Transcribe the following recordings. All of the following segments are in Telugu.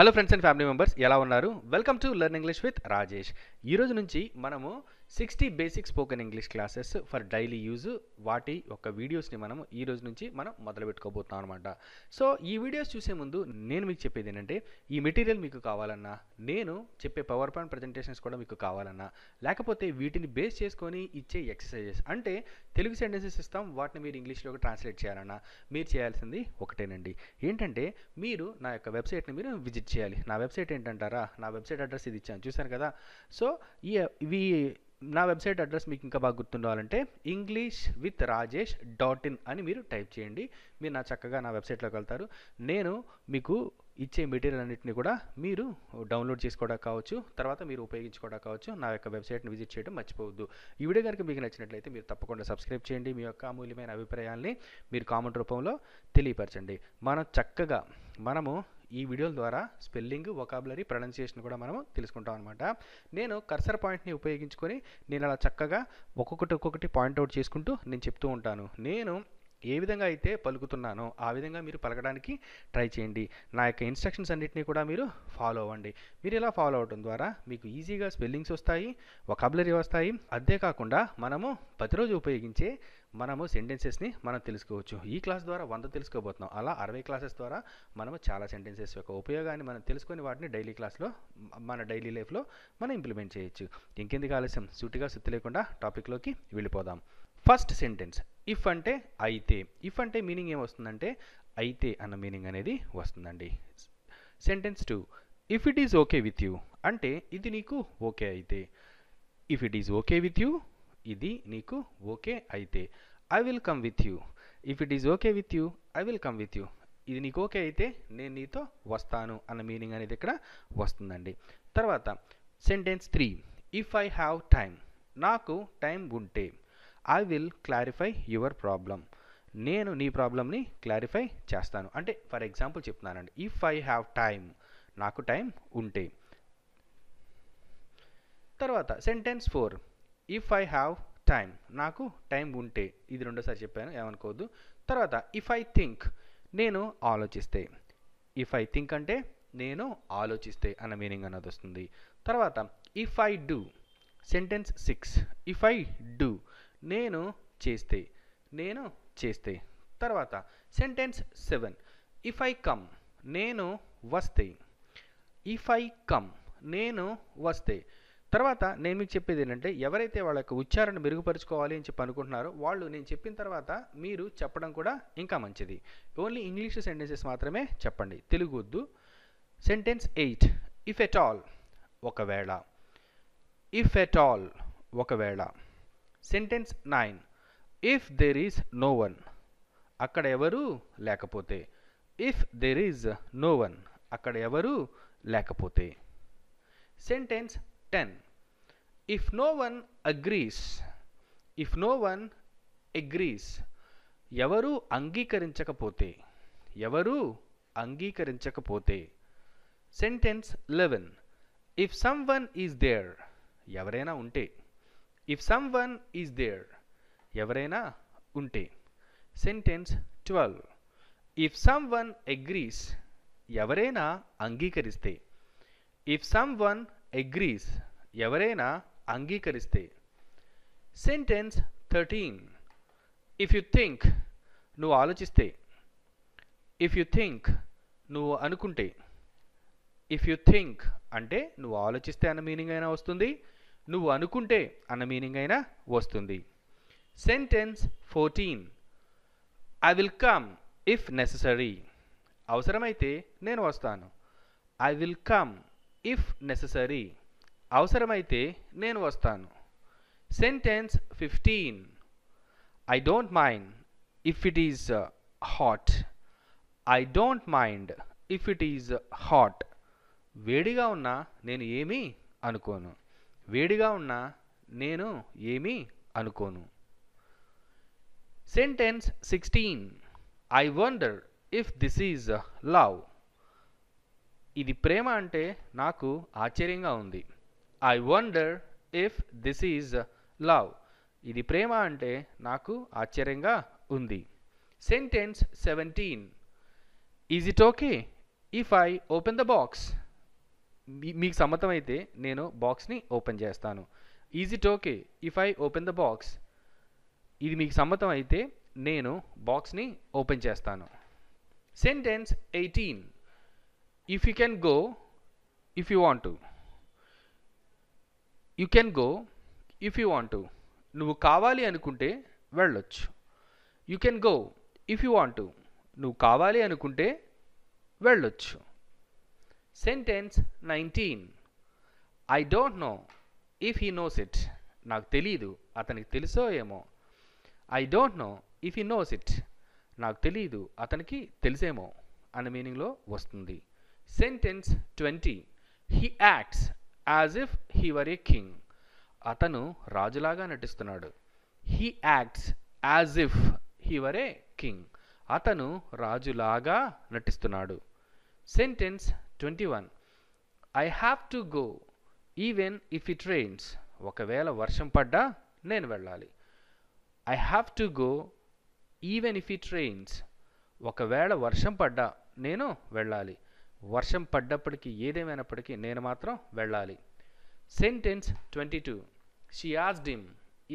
hello friends and family members ఎలా ఉన్నారు welcome to learn English with Rajesh ఈరోజు నుంచి మనము sixty basic spoken English classes for daily use వాటి యొక్క వీడియోస్ని మనము ఈ రోజు నుంచి మనం మొదలు పెట్టుకోబోతున్నాం అనమాట సో ఈ వీడియోస్ చూసే ముందు నేను మీకు చెప్పేది ఏంటంటే ఈ మెటీరియల్ మీకు కావాలన్నా నేను చెప్పే పవర్ పాయింట్ ప్రజెంటేషన్స్ కూడా మీకు కావాలన్నా లేకపోతే వీటిని బేస్ చేసుకొని ఇచ్చే ఎక్సర్సైజెస్ అంటే తెలుగు సెంటెన్సెస్ ఇస్తాం వాటిని మీరు ఇంగ్లీష్లోకి ట్రాన్స్లేట్ చేయాలన్నా మీరు చేయాల్సింది ఒకటేనండి ఏంటంటే మీరు నా యొక్క వెబ్సైట్ని మీరు విజిట్ చేయాలి నా వెబ్సైట్ ఏంటంటారా నా వెబ్సైట్ అడ్రస్ ఇది ఇచ్చాను చూశాను కదా సో ఈ ఇవి నా వెబ్సైట్ అడ్రస్ మీకు ఇంకా బాగా గుర్తుండాలంటే English with Rajesh dot in అని మీరు టైప్ చేయండి మీరు నా చక్కగా నా వెబ్సైట్లోకి వెళ్తారు నేను మీకు ఇచ్చే మెటీరియల్ అన్నింటినీ కూడా మీరు డౌన్లోడ్ చేసుకోవడానికి కావచ్చు తర్వాత మీరు ఉపయోగించుకోవడానికి కావచ్చు నా యొక్క వెబ్సైట్ని విజిట్ చేయడం మర్చిపోవద్దు ఈ వీడియో కనుక మీకు నచ్చినట్లయితే మీరు తప్పకుండా సబ్స్క్రైబ్ చేయండి మీ యొక్క అమూల్యమైన అభిప్రాయాల్ని మీరు కామెంట్ రూపంలో తెలియపరచండి మనం చక్కగా మనము ఈ వీడియోల ద్వారా స్పెల్లింగ్ వొకాబులరీ ప్రొనౌన్సియేషన్ కూడా మనం తెలుసుకుంటాం అనమాట నేను కర్సర్ పాయింట్ని ఉపయోగించుకొని నేను అలా చక్కగా ఒక్కొక్కటి ఒక్కొక్కటి పాయింట్అవుట్ చేసుకుంటూ నేను చెప్తూ ఉంటాను నేను ఏ విధంగా అయితే పలుకుతున్నానో ఆ విధంగా మీరు పలకడానికి ట్రై చేయండి నా యొక్క ఇన్స్ట్రక్షన్స్ అన్నింటినీ కూడా మీరు ఫాలో అవ్వండి మీరు ఇలా ఫాలో అవ్వడం ద్వారా మీకు ఈజీగా స్పెల్లింగ్స్ వస్తాయి వకాబులరీ వస్తాయి అంతేకాకుండా మనము ప్రతిరోజు ఉపయోగించే మనము సెంటెన్సెస్ని మనం తెలుసుకోవచ్చు ఈ క్లాస్ ద్వారా వంద తెలుసుకోబోతున్నాం అలా అరవై క్లాసెస్ ద్వారా మనము చాలా సెంటెన్సెస్ యొక్క ఉపయోగాన్ని మనం తెలుసుకొని వాటిని డైలీ క్లాస్లో మన డైలీ లైఫ్లో మనం ఇంప్లిమెంట్ చేయొచ్చు ఇంకెందుకు ఆలస్యం సూటిగా సుత్తి లేకుండా టాపిక్లోకి వెళ్ళిపోదాం ఫస్ట్ సెంటెన్స్ ఇఫ్ అంటే అయితే ఇఫ్ అంటే మీనింగ్ ఏమొస్తుందంటే అయితే అన్న మీనింగ్ అనేది వస్తుందండి sentence two if it is okay with you అంటే ఇది నీకు ఓకే అయితే if it is okay with you ఇది నీకు ఓకే అయితే I will come with you if it is okay with you I will come with you ఇది నీకు ఓకే అయితే నేను నీతో వస్తాను అన్న మీనింగ్ అనేది ఇక్కడ వస్తుందండి తర్వాత sentence three if I have time నాకు టైం ఉంటే I will clarify your problem నేను నీ ప్రాబ్లమ్ని క్లారిఫై చేస్తాను అంటే ఫర్ ఎగ్జాంపుల్ చెప్తున్నానండి ఇఫ్ ఐ హ్యావ్ టైం నాకు టైం ఉంటే తర్వాత sentence four if I have time నాకు టైం ఉంటే ఇది రెండోసారి చెప్పాను ఏమనుకోవద్దు తర్వాత ఇఫ్ ఐ థింక్ నేను ఆలోచిస్తే ఇఫ్ ఐ థింక్ అంటే నేను ఆలోచిస్తే అన్న మీనింగ్ అన్నది వస్తుంది తర్వాత if I do sentence six if I do నేను చేస్తే నేను చేస్తే తర్వాత sentence seven if I come నేను వస్తే ఇఫ్ ఐ కమ్ నేను వస్తే తర్వాత నేను మీకు చెప్పేది ఏంటంటే ఎవరైతే వాళ్ళ యొక్క ఉచ్చారణ మెరుగుపరుచుకోవాలి అని చెప్పి అనుకుంటున్నారో వాళ్ళు నేను చెప్పిన తర్వాత మీరు చెప్పడం కూడా ఇంకా మంచిది ఓన్లీ ఇంగ్లీష్ సెంటెన్సెస్ మాత్రమే చెప్పండి తెలుగు వద్దు sentence eight if at all ఒకవేళ ఇఫ్ ఎట్ ఆల్ ఒకవేళ sentence nine if there is no one అక్కడ ఎవరు లేకపోతే if there is no one అక్కడ ఎవరు లేకపోతే sentence ten if no one agrees if no one agrees ఎవరు అంగీకరించకపోతే ఎవరు అంగీకరించకపోతే sentence eleven if someone is there ఎవరైనా ఉంటే if someone is there ఎవరైనా ఉంటే sentence twelve if someone agrees ఎవరైనా అంగీకరిస్తే ఇఫ్ సమ్ వన్ అగ్రీస్ ఎవరైనా అంగీకరిస్తే sentence thirteen if you think నువ్వు ఆలోచిస్తే ఇఫ్ యు థింక్ నువ్వు అనుకుంటే ఇఫ్ యు థింక్ అంటే నువ్వు ఆలోచిస్తే అన్న మీనింగ్ అయినా వస్తుంది నువ్వు అనుకుంటే అన్న మీనింగ్ అయినా వస్తుంది sentence fourteen I will come if necessary అవసరమైతే నేను వస్తాను I will come if necessary అవసరమైతే నేను వస్తాను sentence fifteen I don't mind if it is hot I don't mind if it is hot వేడిగా ఉన్నా నేను ఏమీ అనుకోను వేడిగా ఉన్నా నేను ఏమీ అనుకోను sentence sixteen I wonder if this is love ఇది ప్రేమ అంటే నాకు ఆశ్చర్యంగా ఉంది I wonder if this is love ఇది ప్రేమ అంటే నాకు ఆశ్చర్యంగా ఉంది sentence seventeen is it okay if I open the box మీకు సమ్మతమైతే నేను బాక్స్ని ఓపెన్ చేస్తాను is it okay if I open the box ఇది మీకు సమ్మతం అయితే నేను బాక్స్ని ఓపెన్ చేస్తాను sentence eighteen if you can go if you want to you can go if you want నువ్వు కావాలి అనుకుంటే వెళ్ళొచ్చు you can go if you want to నువ్వు కావాలి అనుకుంటే వెళ్ళొచ్చు sentence nineteen I don't know if he knows it నాకు తెలీదు అతనికి తెలుసో ఏమో I don't know if he knows it నాకు తెలీదు అతనికి తెలిసేమో అనే మీనింగ్లో వస్తుంది sentence twenty he acts as if he were a king అతను రాజులాగా నటిస్తున్నాడు he acts as if he were a king అతను రాజులాగా నటిస్తున్నాడు sentence twenty one I have to go even if it rains ఒకవేళ వర్షం పడ్డా నేను వెళ్ళాలి I have to go even if it rains ఒకవేళ వర్షం పడ్డా నేను వెళ్ళాలి వర్షం పడ్డప్పటికీ ఏదేమైనప్పటికీ నేను మాత్రం వెళ్ళాలి sentence twenty two she asked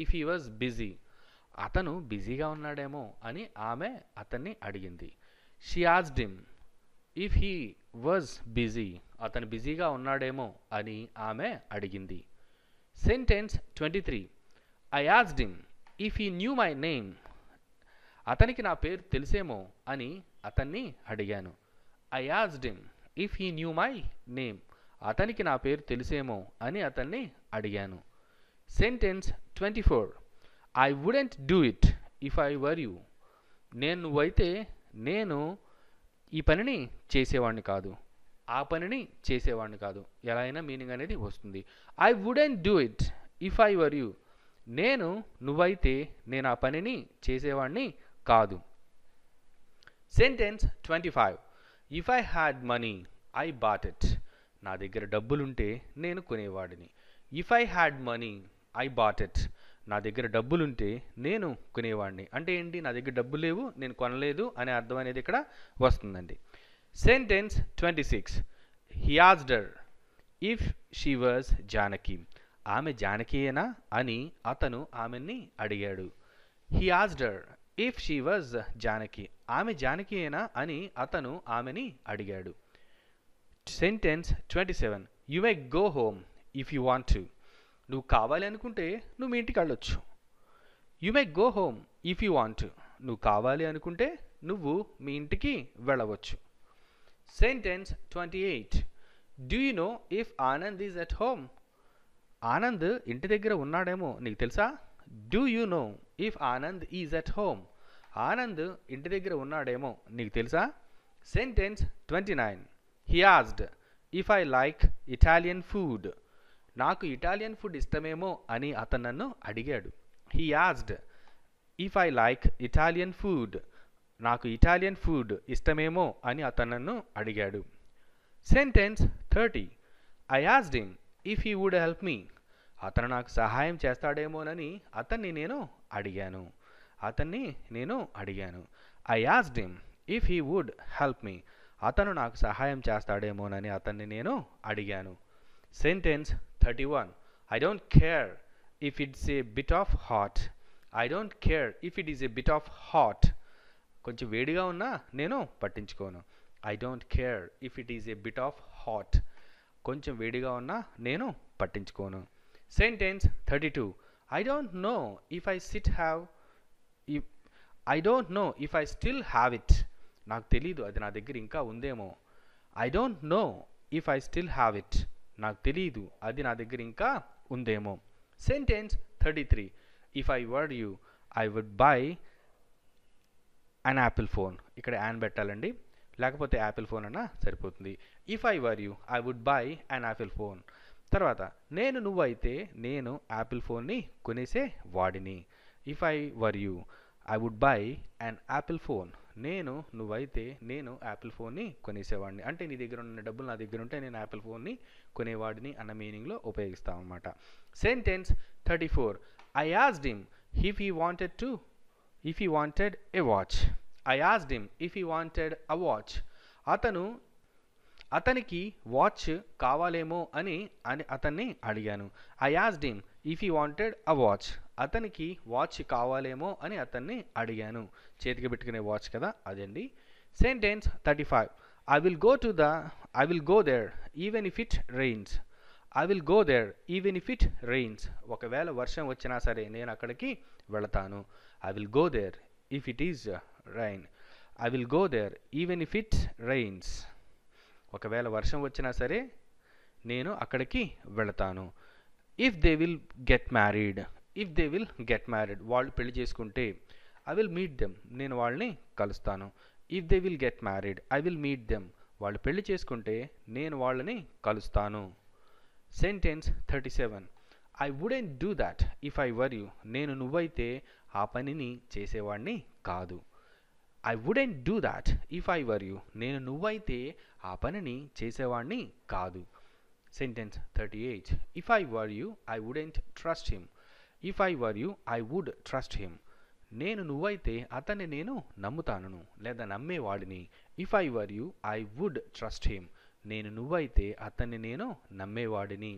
if he was busy అతను బిజీగా ఉన్నాడేమో అని ఆమె అతన్ని అడిగింది she asked if he was busy అతను బిజీగా ఉన్నాడేమో అని ఆమె అడిగింది sentence twenty three I asked him if he knew my name అతనికి నా పేరు తెలిసేమో అని అతన్ని అడిగాను I asked him if he knew my name అతనికి నా పేరు తెలిసేమో అని అతన్ని అడిగాను sentence twenty four I wouldn't do it if I were you నేను నువ్వైతే నేను ఈ పనిని చేసేవాడిని కాదు ఆ పనిని చేసేవాడిని కాదు ఎలా అయినా మీనింగ్ అనేది వస్తుంది I wouldn't do it if I were you నేను నువ్వైతే నేను ఆ పనిని చేసేవాడిని కాదు sentence twenty five if I had money I bought it నా దగ్గర డబ్బులుంటే నేను కొనేవాడిని if I had money I bought it నా దగ్గర డబ్బులుంటే నేను కొనేవాడిని అంటే ఏంటి నా దగ్గర డబ్బు లేవు నేను కొనలేదు అనే అర్థం అనేది ఇక్కడ వస్తుందండి sentence twenty six he asked her if she was Janaki ఆమె జానకీయేనా అని అతను ఆమెని అడిగాడు he asked her if she was Janaki ఆమె జానకీయేనా అని అతను ఆమెని అడిగాడు sentence twenty seven you may go home if you want to నువ్వు కావాలి అనుకుంటే నువ్వు మీ ఇంటికి వెళ్ళొచ్చు you may go home if you want నువ్వు కావాలి అనుకుంటే నువ్వు మీ ఇంటికి వెళ్ళవచ్చు sentence twenty eight do you know if Anand is at home Anand ఇంటి దగ్గర ఉన్నాడేమో నీకు తెలుసా do you know if Anand is at home Anand ఇంటి దగ్గర ఉన్నాడేమో నీకు తెలుసా sentence twenty nine he asked if I like Italian food నాకు ఇటాలియన్ ఫుడ్ ఇష్టమేమో అని అతను నన్ను అడిగాడు he asked if I like Italian food నాకు ఇటాలియన్ ఫుడ్ ఇష్టమేమో అని అతను నన్ను అడిగాడు sentence thirty I asked him if he would help me అతను నాకు సహాయం చేస్తాడేమోనని అతన్ని నేను అడిగాను అతన్ని నేను అడిగాను I asked him if he would help me అతను నాకు సహాయం చేస్తాడేమోనని అతన్ని నేను అడిగాను sentence 31 I don't care if it's a bit of hot I don't care if it is a bit of hot కొంచెం వేడిగా ఉన్నా నేను పట్టించుకోను I don't care if it is a bit of hot కొంచెం వేడిగా ఉన్నా నేను పట్టించుకోను sentence thirty two I don't know if I still have I don't know if I still have it నాకు తెలీదు అది నా దగ్గర ఇంకా ఉందేమో I don't know if I still have it నాకు తెలియదు అది నా దగ్గర ఇంకా ఉందేమో sentence thirty three if I were you I would buy an Apple phone ఇక్కడ యాన్ పెట్టాలండి లేకపోతే యాపిల్ ఫోన్ అన్నా సరిపోతుంది if I were you I would buy an Apple phone తర్వాత నేను నువ్వైతే నేను యాపిల్ ఫోన్ని కొనేసే వాడిని if I were you I would buy an Apple phone నేను నువ్వైతే నేను యాపిల్ ఫోన్ని కొనేసేవాడిని అంటే నీ దగ్గర ఉన్న డబ్బులు నా దగ్గర ఉంటే నేను యాపిల్ ఫోన్ని కొనేవాడిని అన్న మీనింగ్లో ఉపయోగిస్తాం అనమాట sentence thirty four I as dim if he wanted to if he wanted a watch I as dim if he wanted a watch అతను అతనికి వాచ్ కావాలేమో అని అని అతన్ని అడిగాను ఐ డిమ్ ఇఫ్ ఈ వాంటెడ్ అ వాచ్ అతనికి వాచ్ కావాలేమో అని అతన్ని అడిగాను చేతికి పెట్టుకునే వాచ్ కదా అదండి sentence thirty five I will go to the I will go there even if it rains I will go there even if it rains ఒకవేళ వర్షం వచ్చినా సరే నేను అక్కడికి వెళతాను I will go there if it is rain I will go there even if it rains ఒకవేళ వర్షం వచ్చినా సరే నేను అక్కడికి వెళతాను if they will get married if they will get married వాళ్ళు పెళ్లి చేసుకుంటే ఐ విల్ మీట్ దెమ్ నేను వాళ్ళని కలుస్తాను if they will get married I will meet them వాళ్ళు పెళ్లి చేసుకుంటే నేను వాళ్ళని కలుస్తాను sentence thirty seven I wouldn't do that if I were you నేను నువ్వైతే ఆ పనిని చేసేవాడిని కాదు I wouldn't do that if I were you నేను నువ్వైతే ఆ పనిని చేసేవాడిని కాదు sentence thirty eight if I were you I wouldn't trust him if I were you I would trust him నేను నువ్వైతే అతన్ని నేను నమ్ముతాను లేదా నమ్మేవాడిని if I were you I would trust him నేను నువ్వైతే అతన్ని నేను నమ్మేవాడిని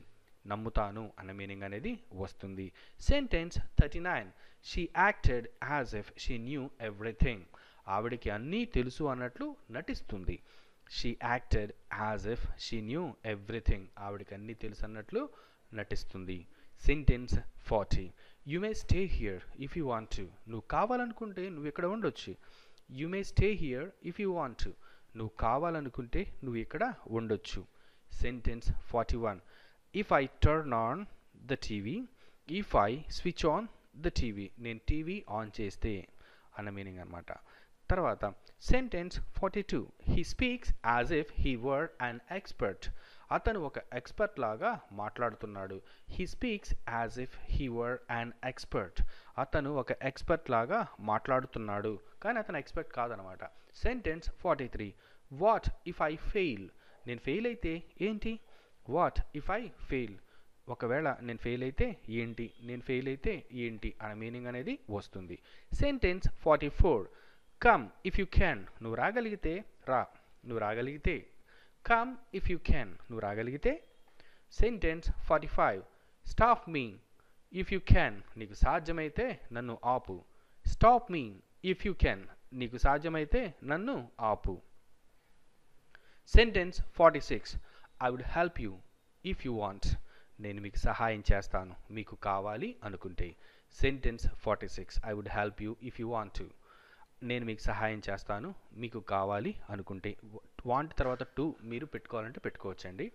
నమ్ముతాను అన్న మీనింగ్ అనేది వస్తుంది sentence thirty nine she acted as if she knew everything ఆవిడికి అన్నీ తెలుసు అన్నట్లు నటిస్తుంది she acted as if she knew everything ఆవిడికి అన్నీ తెలుసు అన్నట్లు నటిస్తుంది sentence forty you may stay here if you want to నువ్వు కావాలనుకుంటే నువ్వు ఇక్కడ ఉండొచ్చు you may stay here if you want to నువ్వు కావాలనుకుంటే నువ్వు ఇక్కడ ఉండొచ్చు sentence forty one if I turn on the TV if I switch on the TV నేను టీవీ ఆన్ చేస్తే అన్న మీనింగ్ అనమాట తర్వాత sentence forty two he speaks as if he were an expert అతను ఒక ఎక్స్పర్ట్ లాగా మాట్లాడుతున్నాడు he speaks as if he were an expert అతను ఒక ఎక్స్పర్ట్ లాగా మాట్లాడుతున్నాడు కానీ అతను ఎక్స్పర్ట్ కాదనమాట sentence forty three what if I fail నేను ఫెయిల్ అయితే ఏంటి వాట్ ఇఫ్ ఐ ఫెయిల్ ఒకవేళ నేను ఫెయిల్ అయితే ఏంటి నేను ఫెయిల్ అయితే ఏంటి అనే మీనింగ్ అనేది వస్తుంది sentence forty four come if you can నువ్వు రాగలిగితే రా నువ్వు రాగలిగితే కమ్ ఇఫ్ యూ క్యాన్ నువ్వు రాగలిగితే sentence forty five stop me if you can నీకు సాధ్యమైతే నన్ను ఆపు stop me if you can నీకు సాధ్యమైతే నన్ను ఆపు sentence forty six I would help you if you want నేను మీకు సహాయం చేస్తాను మీకు కావాలి అనుకుంటే sentence forty six I would help you if you want to నేను మీకు సహాయం చేస్తాను మీకు కావాలి అనుకుంటే వాంట్ తర్వాత టూ మీరు పెట్టుకోవాలంటే పెట్టుకోవచ్చండి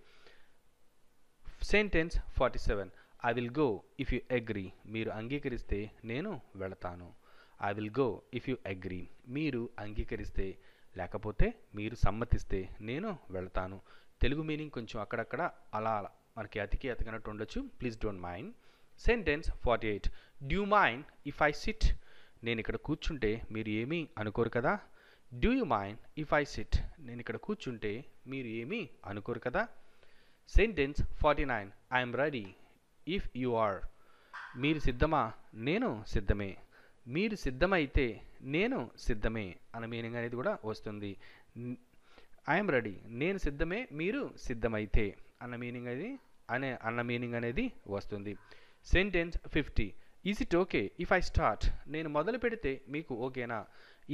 sentence forty seven I will go if you agree మీరు అంగీకరిస్తే నేను వెళతాను I will go if you agree మీరు అంగీకరిస్తే లేకపోతే మీరు సమ్మతిస్తే నేను వెళతాను తెలుగు మీనింగ్ కొంచెం అక్కడక్కడ అలా మనకి అతికి అతికినట్టు ఉండొచ్చు please don't mind sentence forty eight do mind if I sit నేను ఇక్కడ కూర్చుంటే మీరు ఏమీ అనుకోరు కదా do you mind if I sit నేను ఇక్కడ కూర్చుంటే మీరు ఏమీ అనుకోరు కదా sentence forty nine I'm ready if you are మీరు సిద్ధమా నేను సిద్ధమే మీరు సిద్ధమైతే నేను సిద్ధమే అనే మీనింగ్ అనేది కూడా వస్తుంది ఐఎమ్ రెడీ నేను సిద్ధమే మీరు సిద్ధమైతే అన్న మీనింగ్ అది అనే అన్న మీనింగ్ అనేది వస్తుంది sentence fifty is it okay if I start నేను మొదలు పెడితే మీకు ఓకేనా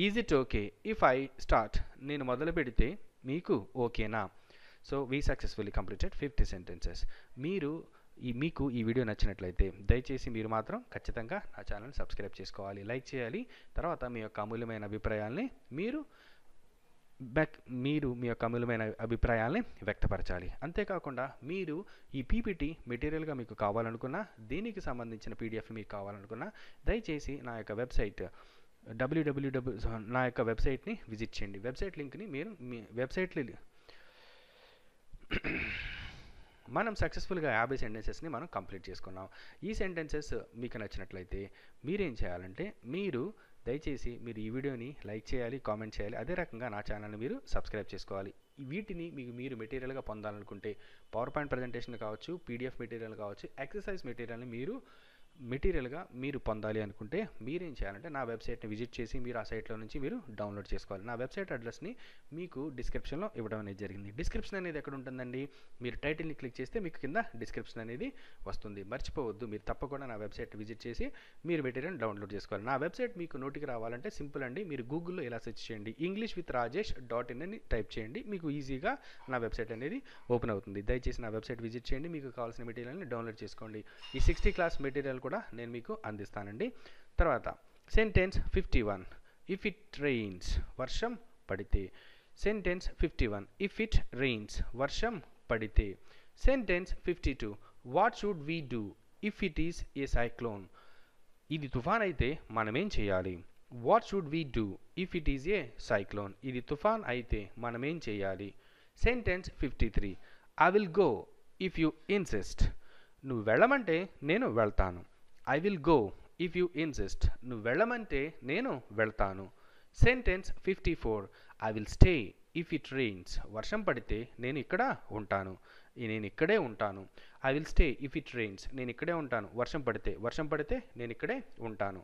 is it okay if I start నేను మొదలు పెడితే మీకు ఓకేనా so we successfully completed fifty sentences మీరు ఈ మీకు ఈ వీడియో నచ్చినట్లయితే దయచేసి మీరు మాత్రం ఖచ్చితంగా నా ఛానల్ని సబ్స్క్రైబ్ చేసుకోవాలి లైక్ చేయాలి తర్వాత మీ యొక్క అమూల్యమైన అభిప్రాయాల్ని మీరు బ్యాక్ మీరు మీ యొక్క అమూలమైన అభిప్రాయాల్ని వ్యక్తపరచాలి అంతేకాకుండా మీరు ఈ పీపీటీ మెటీరియల్గా మీకు కావాలనుకున్నా దీనికి సంబంధించిన పీడిఎఫ్ మీకు కావాలనుకున్నా దయచేసి నా యొక్క వెబ్సైట్ డబ్ల్యూడబ్ల్యూడబ్ల్యూ నా యొక్క వెబ్సైట్ని విజిట్ చేయండి వెబ్సైట్ లింక్ని మీరు మీ వెబ్సైట్లో మనం సక్సెస్ఫుల్గా యాభై సెంటెన్సెస్ని మనం కంప్లీట్ చేసుకున్నాం ఈ సెంటెన్సెస్ మీకు నచ్చినట్లయితే మీరేం చేయాలంటే మీరు దయచేసి మీరు ఈ వీడియోని లైక్ చేయాలి కామెంట్ చేయాలి అదే రకంగా నా ఛానల్ని మీరు సబ్స్క్రైబ్ చేసుకోవాలి వీటిని మీకు మీరు మెటీరియల్గా పొందాలనుకుంటే పవర్ పాయింట్ ప్రజెంటేషన్ కావచ్చు పీడిఎఫ్ మెటీరియల్ కావచ్చు ఎక్సర్సైజ్ మెటీరియల్ని మీరు మెటీరియల్గా మీరు పొందాలి అనుకుంటే మీరేం చేయాలంటే నా వెబ్సైట్ని విజిట్ చేసి మీరు ఆ సైట్లో నుంచి మీరు డౌన్లోడ్ చేసుకోవాలి నా వెబ్సైట్ అడ్రస్ని మీకు డిస్క్రిప్షన్లో ఇవ్వడం అనేది జరిగింది డిస్క్రిప్షన్ అనేది ఎక్కడ ఉంటుందండి మీరు టైటిల్ని క్లిక్ చేస్తే మీకు కింద డిస్క్రిప్షన్ అనేది వస్తుంది మర్చిపోవద్దు మీరు తప్పకుండా నా వెబ్సైట్ విజిట్ చేసి మీరు మెటీరియల్ డౌన్లోడ్ చేసుకోవాలి నా వెబ్సైట్ మీకు నోటికి రావాలంటే సింపుల్ అండి మీరు గూగుల్లో ఎలా సెర్చ్ చేయండి English with Rajesh dot in అని టైప్ చేయండి మీకు ఈజీగా నా వెబ్సైట్ అనేది ఓపెన్ అవుతుంది దయచేసి నా వెబ్సైట్ విజిట్ చేయండి మీకు కావాల్సిన మెటీరియల్ని డౌన్లోడ్ చేసుకోండి ఈ సిక్స్టీ క్లాస్ మెటీరియల్ కూడా కూడా నేను మీకు అందిస్తానండి తర్వాత sentence fifty one if it rains వర్షం పడితే sentence fifty one if it rains వర్షం పడితే sentence fifty two what should we do if it is a cyclone ఇది తుఫాన్ అయితే మనమేం చేయాలి what should we do if it is a cyclone ఇది తుఫాన్ అయితే మనమేం చేయాలి sentence fifty three I will go if you insist నువ్వు వెళ్ళమంటే నేను వెళ్తాను I will go if you insist నువ్వు వెళ్ళమంటే నేను వెళ్తాను sentence fifty four I will stay if it rains వర్షం పడితే నేను ఇక్కడ ఉంటాను నేను ఇక్కడే ఉంటాను I will stay if it rains నేను ఇక్కడే ఉంటాను వర్షం పడితే వర్షం పడితే నేను ఇక్కడే ఉంటాను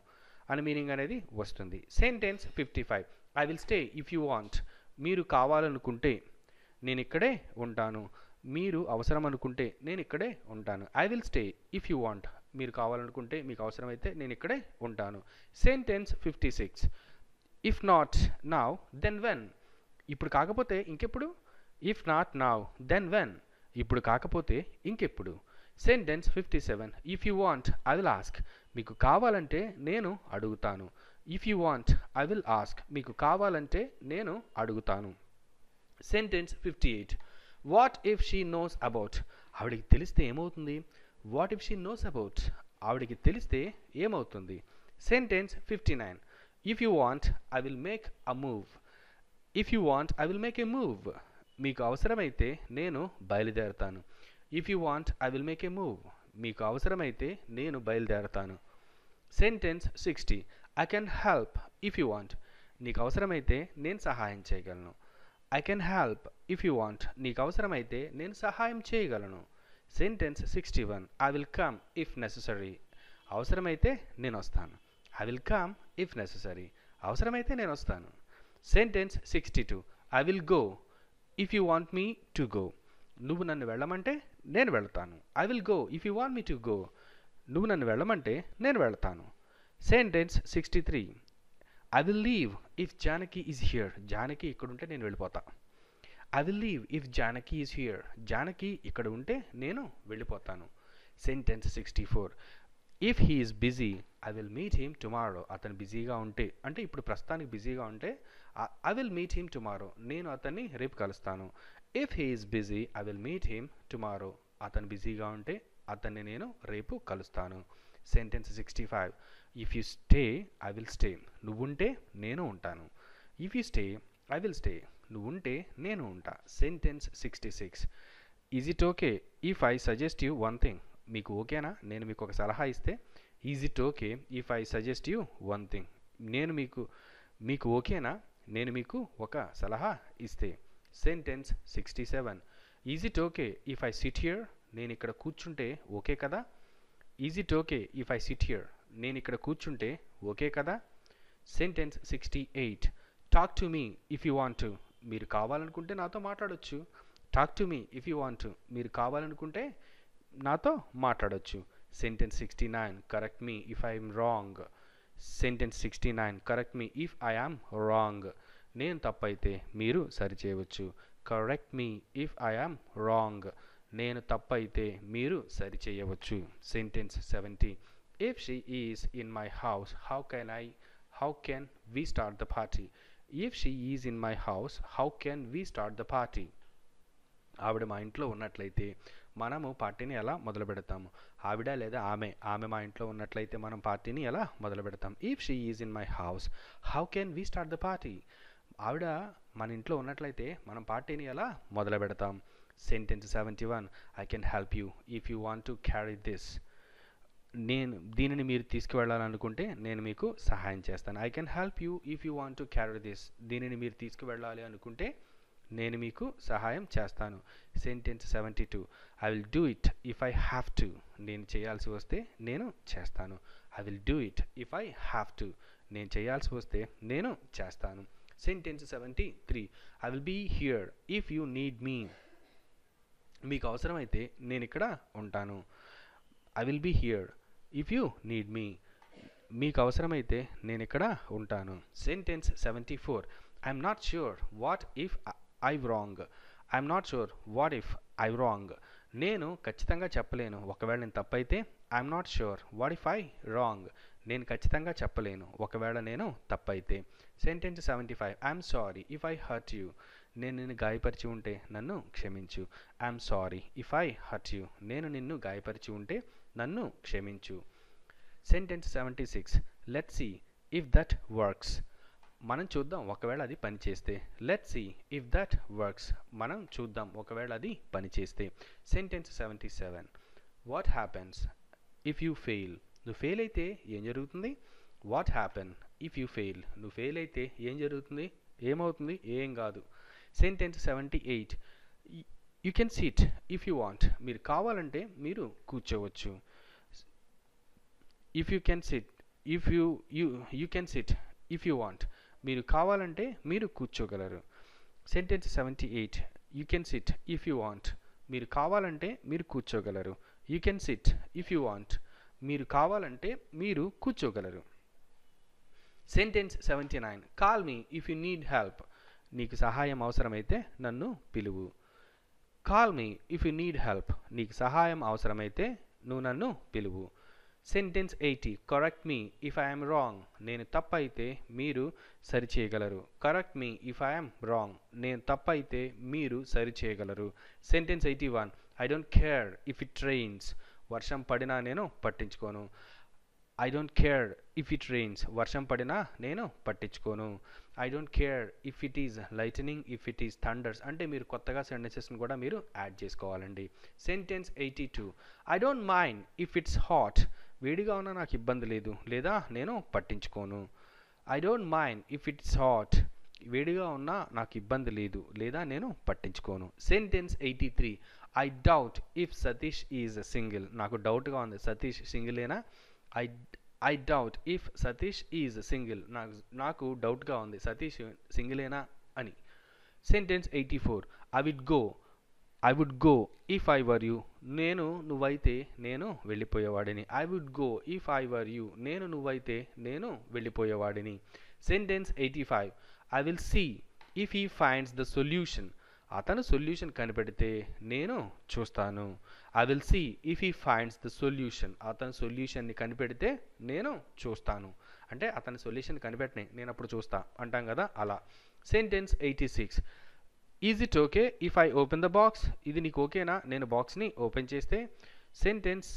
అని మీనింగ్ అనేది వస్తుంది sentence fifty five I will stay if you want మీరు కావాలనుకుంటే నేను ఇక్కడే ఉంటాను మీరు అవసరం అనుకుంటే నేను ఇక్కడే ఉంటాను I will stay if you want మీరు కావాలనుకుంటే మీకు అవసరమైతే నేను ఇక్కడే ఉంటాను sentence fifty six if not now then when ఇప్పుడు కాకపోతే ఇంకెప్పుడు if not now then when ఇప్పుడు కాకపోతే ఇంకెప్పుడు sentence fifty seven if you want I will ask మీకు కావాలంటే నేను అడుగుతాను if you want I will ask మీకు కావాలంటే నేను అడుగుతాను sentence fifty eight what if she knows about ఆవిడకి తెలిస్తే ఏమవుతుంది what if she knows about ఆవిడికి తెలిస్తే ఏమవుతుంది sentence fifty nine if you want I will make a move if you want I will make a move మీకు అవసరమైతే నేను బయలుదేరతాను if you want I will make a move మీకు అవసరమైతే నేను బయలుదేరతాను sentence sixty I can help if you want నీకు అవసరమైతే నేను సహాయం చేయగలను I can help if you want నీకు అవసరమైతే నేను సహాయం చేయగలను sentence sixty one I will come if necessary అవసరమైతే నేను వస్తాను I will come if necessary అవసరమైతే నేను వస్తాను sentence sixty two I will go if you want me to go నువ్వు నన్ను వెళ్ళమంటే నేను వెళ్తాను I will go if you want me to go నువ్వు నన్ను వెళ్ళమంటే నేను వెళ్తాను sentence sixty three I will leave if Janaki is here Janaki ఇక్కడుంటే నేను వెళ్ళిపోతాను I will leave if Janaki is here Janaki ఇక్కడ ఉంటే నేను వెళ్ళిపోతాను sentence sixty four if he is busy I will meet him tomorrow అతను బిజీగా ఉంటే అంటే ఇప్పుడు ప్రస్తుతానికి బిజీగా ఉంటే I will meet him tomorrow నేను అతన్ని రేపు కలుస్తాను if he is busy I will meet him tomorrow అతను బిజీగా ఉంటే అతన్ని నేను రేపు కలుస్తాను sentence sixty five if you stay I will stay నువ్వుంటే నేను ఉంటాను if you stay I will stay నువ్వు ఉంటే నేను ఉంటా sentence sixty six is it okay if I suggest you one thing మీకు ఓకేనా నేను మీకు ఒక సలహా ఇస్తే is it okay if I suggest you one thing నేను మీకు మీకు ఓకేనా నేను మీకు ఒక సలహా ఇస్తే sentence sixty seven is it okay if I sit here నేను ఇక్కడ కూర్చుంటే ఓకే కదా is it okay if I sit here నేను ఇక్కడ కూర్చుంటే ఓకే కదా sentence sixty eight talk to me if you want to మీరు కావాలనుకుంటే నాతో మాట్లాడొచ్చు talk to me if you want మీరు కావాలనుకుంటే నాతో మాట్లాడచ్చు sentence sixty nine correct me if I'm wrong sentence sixty nine correct me if I am wrong నేను తప్పైతే మీరు సరిచేయవచ్చు correct me if I am wrong నేను తప్పైతే మీరు సరిచేయవచ్చు sentence seventy if she is in my house how can I how can we start the party if she is in my house how can we start the party ఆవిడ మా ఇంట్లో ఉన్నట్లయితే మనము పార్టీని ఎలా మొదలు పెడతాము ఆవిడ లేదా ఆమె ఆమె మా ఇంట్లో ఉన్నట్లయితే మనం పార్టీని ఎలా మొదలు పెడతాం if she is in my house how can we start the party ఆవిడ మన ఇంట్లో ఉన్నట్లయితే మనం పార్టీని ఎలా మొదలు పెడతాం sentence seventy one I can help you if you want to carry this నేను దీనిని మీరు తీసుకువెళ్ళాలనుకుంటే నేను మీకు సహాయం చేస్తాను I can help you if you want to carry this దీనిని మీరు తీసుకువెళ్ళాలి అనుకుంటే నేను మీకు సహాయం చేస్తాను sentence seventy two I will do it if I have to నేను చేయాల్సి వస్తే నేను చేస్తాను I will do it if I have to నేను చేయాల్సి వస్తే నేను చేస్తాను sentence seventy three I will be here if you need me మీకు అవసరమైతే నేను ఇక్కడ ఉంటాను I will be here if you need me మీకు అవసరమైతే నేను ఇక్కడ ఉంటాను sentence seventy four I'm not sure what if I wrong I'm not sure what if I wrong నేను ఖచ్చితంగా చెప్పలేను ఒకవేళ నేను తప్పైతే I'm not sure what if I wrong నేను ఖచ్చితంగా చెప్పలేను ఒకవేళ నేను తప్పైతే sentence seventy five I'm sorry if I hurt you నేను నిన్ను గాయపరిచి ఉంటే నన్ను క్షమించు I'm sorry if I hurt you నేను నిన్ను గాయపరిచి ఉంటే నన్ను క్షమించు sentence seventy six let see if that works మనం చూద్దాం ఒకవేళ అది పనిచేస్తే let see if that works మనం చూద్దాం ఒకవేళ అది పనిచేస్తే sentence seventy seven what happens if you fail నువ్వు ఫెయిల్ అయితే ఏం జరుగుతుంది what happen if you fail నువ్వు ఫెయిల్ అయితే ఏం జరుగుతుంది ఏమవుతుంది ఏం కాదు sentence seventy eight you can seat if you want మీరు కావాలంటే మీరు కూర్చోవచ్చు if you can sit if you you you can sit if you want మీరు కావాలంటే మీరు కూర్చోగలరు sentence seventy eight you can sit if you want మీరు కావాలంటే మీరు కూర్చోగలరు you can sit if you want మీరు కావాలంటే మీరు కూర్చోగలరు sentence seventy nine call me if you need help నీకు సహాయం అవసరమైతే నన్ను పిలువు call me if you need help నీకు సహాయం అవసరమైతే నువ్వు నన్ను పిలువు sentence eighty correct me if I'm wrong నేను తప్పైతే మీరు సరిచేయగలరు correct me if I'm wrong నేను తప్పైతే మీరు సరిచేయగలరు sentence eighty one I don't care if it rains వర్షం పడినా నేను పట్టించుకోను I don't care if it rains వర్షం పడినా నేను పట్టించుకోను I don't care if it is lightning if it is thunders అంటే మీరు కొత్తగా సెంటెన్సెస్ని కూడా మీరు యాడ్ చేసుకోవాలండి sentence eighty two I don't mind if it's hot వేడిగా ఉన్నా నాకు ఇబ్బంది లేదు లేదా నేను పట్టించుకోను I don't mind if it's hot వేడిగా ఉన్నా నాకు ఇబ్బంది లేదు లేదా నేను పట్టించుకోను sentence eighty three I doubt if Satish is single నాకు డౌట్గా ఉంది Satish సింగిలేనా I I doubt if Satish is single నాకు నాకు డౌట్గా ఉంది సతీష్ సింగిలేనా అని sentence eighty four I would go I would go if I were you నేను నువ్వైతే నేను వెళ్ళిపోయేవాడిని I would go if I were you నేను నువ్వైతే నేను వెళ్ళిపోయేవాడిని sentence eighty five I will see if he finds the solution అతను సొల్యూషన్ కనిపెడితే నేను చూస్తాను I will see if he finds the solution అతని సొల్యూషన్ని కనిపెడితే నేను చూస్తాను అంటే అతని సొల్యూషన్ కనిపెట్టని నేను అప్పుడు చూస్తా అంటాం కదా అలా sentence eighty six is it okay if I open the box ఇది నీకు ఓకేనా నేను బాక్స్ని ఓపెన్ చేస్తే sentence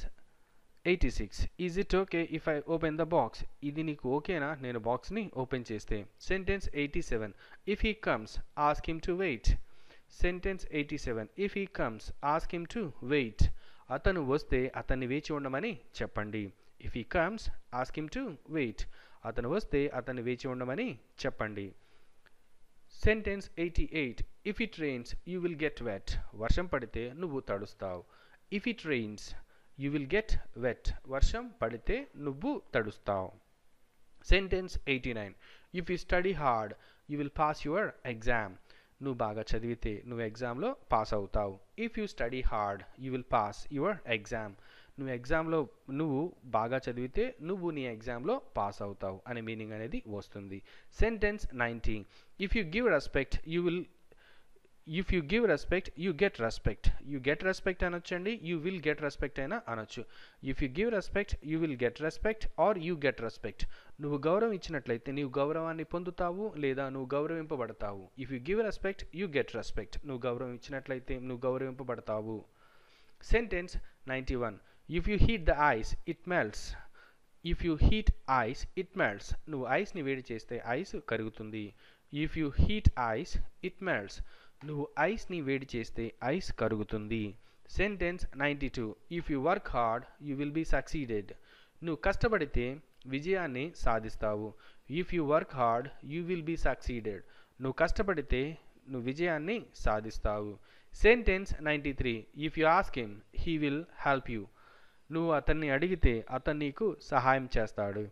eighty six is it okay if I open the box ఇది నీకు ఓకేనా నేను బాక్స్ని ఓపెన్ చేస్తే sentence eighty seven if he comes ask him to wait sentence eighty seven if he comes ask him to wait అతను వస్తే అతన్ని వేచి ఉండమని చెప్పండి if he comes ask him to wait అతను వస్తే అతన్ని వేచి ఉండమని చెప్పండి sentence eighty eight if it rains you will get wet వర్షం పడితే నువ్వు తడుస్తావు if it rains you will get wet వర్షం పడితే నువ్వు తడుస్తావు sentence eighty nine if you study hard you will pass your exam నువ్వు బాగా చదివితే నువ్వు ఎగ్జామ్లో పాస్ అవుతావు if you study hard you will pass your exam నువ్వు ఎగ్జామ్లో నువ్వు బాగా చదివితే నువ్వు నీ ఎగ్జామ్లో పాస్ అవుతావు అనే మీనింగ్ అనేది వస్తుంది sentence nineteen if you give respect you will if you give respect you get respect you get respect అనొచ్చండి యూ విల్ గెట్ రెస్పెక్ట్ అయినా అనొచ్చు if you give respect you will get respect or you get respect నువ్వు గౌరవం ఇచ్చినట్లయితే నువ్వు గౌరవాన్ని పొందుతావు లేదా నువ్వు గౌరవింపబడతావు if you give respect you get respect నువ్వు గౌరవం ఇచ్చినట్లయితే నువ్వు గౌరవింపబడతావు sentence ninety one if you heat the ice it melts if you heat ice it melts నువ్వు ఐస్ని వేడి చేస్తే ఐస్ కరుగుతుంది if you heat ice it melts నువ్వు ఐస్ని వేడి చేస్తే ఐస్ కరుగుతుంది sentence ninety two if you work hard you will be succeeded నువ్వు కష్టపడితే విజయాన్ని సాధిస్తావు if you work hard you will be succeeded నువ్వు కష్టపడితే నువ్వు విజయాన్ని సాధిస్తావు sentence ninety three if you ask him he will help you నువ్వు అతన్ని అడిగితే అతను నీకు సహాయం చేస్తాడు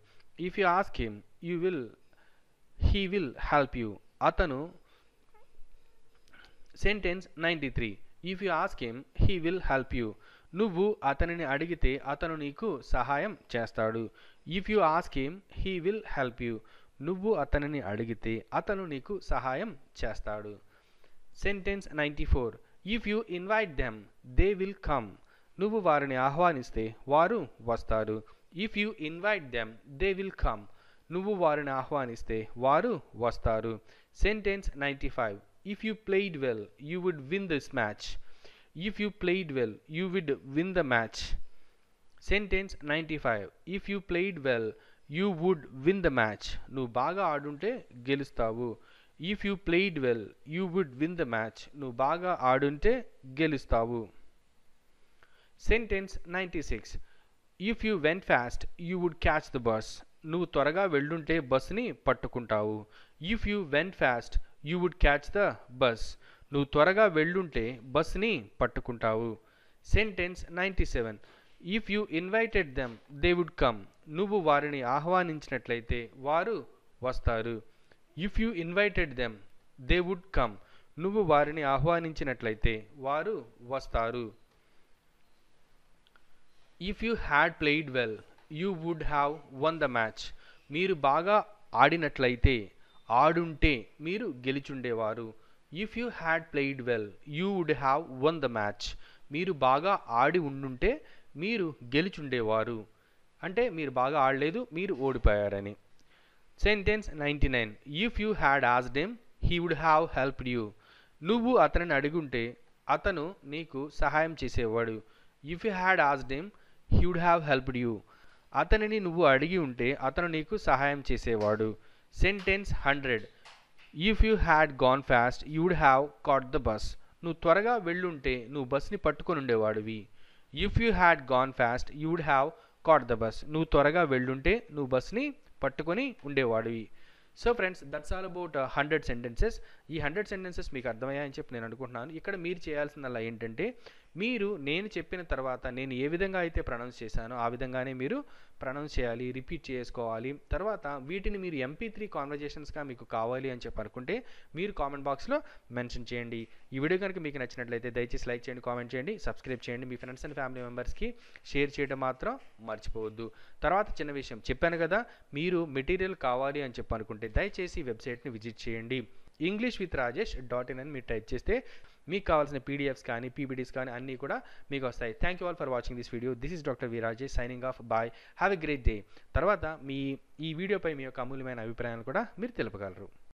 if you ask him you will he will help you అతను sentence ninety three if you ask him he will help you నువ్వు అతనిని అడిగితే అతను నీకు సహాయం చేస్తాడు if you ask him he will help you నువ్వు అతనిని అడిగితే అతను నీకు సహాయం చేస్తాడు sentence ninety four if you invite them they will come నువ్వు వారిని ఆహ్వానిస్తే వారు వస్తారు if you invite them they will come నువ్వు వారిని ఆహ్వానిస్తే వారు వస్తారు sentence ninety five if you played well you would win this match if you played well you would win the match sentence ninety five if you played well you would win the match నువ్వు బాగా ఆడుంటే గెలుస్తావు if you played well you would win the match నువ్వు బాగా ఆడుంటే గెలుస్తావు sentence ninety six if you went fast you would catch the bus నువ్వు త్వరగా వెళ్ళుంటే బస్ని పట్టుకుంటావు if you went fast you would catch the bus నువ్వు త్వరగా వెళ్ళుంటే బస్ని పట్టుకుంటావు sentence ninety seven if you invited them they would come నువ్వు వారిని ఆహ్వానించినట్లయితే వారు వస్తారు if you invited them they would come నువ్వు వారిని ఆహ్వానించినట్లయితే వారు వస్తారు if you had played well you would have won the match మీరు బాగా ఆడినట్లయితే ఆడుంటే మీరు గెలిచుండేవారు if you had played well you would have won the match మీరు బాగా ఆడి ఉండుంటే మీరు గెలిచుండేవారు అంటే మీరు బాగా ఆడలేదు మీరు ఓడిపోయారని sentence ninety nine if you had యాజ్ him he would have helped you నువ్వు అతనిని అడుగుంటే అతను నీకు సహాయం చేసేవాడు ఇఫ్ యూ హ్యాడ్ యాజ్ him he would have helped you అతనిని నువ్వు అడిగి ఉంటే అతను నీకు సహాయం చేసేవాడు sentence hundred if you had gone fast you'd have caught the bus నువ్వు త్వరగా వెళ్ళుంటే నువ్వు బస్ని పట్టుకొని ఉండేవాడివి if you had gone fast you'd have caught the bus నువ్వు త్వరగా వెళ్ళుంటే నువ్వు బస్ని పట్టుకొని ఉండేవాడివి so friends that's all about hundred sentences ఈ హండ్రెడ్ సెంటెన్సెస్ మీకు అర్థమయ్యాయని చెప్పి నేను అనుకుంటున్నాను ఇక్కడ మీరు చేయాల్సిందల్లా ఏంటంటే మీరు నేను చెప్పిన తర్వాత నేను ఏ విధంగా అయితే ప్రొనౌన్స్ చేశానో ఆ విధంగానే మీరు ప్రొనౌన్స్ చేయాలి రిపీట్ చేసుకోవాలి తర్వాత వీటిని మీరు ఎంపీ త్రీ కాన్వర్జేషన్స్గా మీకు కావాలి అని చెప్పి అనుకుంటే మీరు కామెంట్ బాక్స్లో మెన్షన్ చేయండి ఈ వీడియో కనుక మీకు నచ్చినట్లయితే దయచేసి లైక్ చేయండి కామెంట్ చేయండి సబ్స్క్రైబ్ చేయండి మీ ఫ్రెండ్స్ అండ్ ఫ్యామిలీ మెంబర్స్కి షేర్ చేయడం మాత్రం మర్చిపోవద్దు తర్వాత చిన్న విషయం చెప్పాను కదా మీరు మెటీరియల్ కావాలి అని చెప్పి అనుకుంటే దయచేసి వెబ్సైట్ని విజిట్ చేయండి English with Rajesh dot in అని మీరు టైప్ చేస్తే మీకు కావాల్సిన పీడిఎఫ్స్ కానీ పీబీడీస్ కానీ అన్నీ కూడా మీకు వస్తాయి thank you all for watching this video this is doctor V Rajesh signing off bye have a great day తర్వాత మీ ఈ వీడియోపై మీ యొక్క అమూల్యమైన అభిప్రాయాలు కూడా మీరు తెలుపగలరు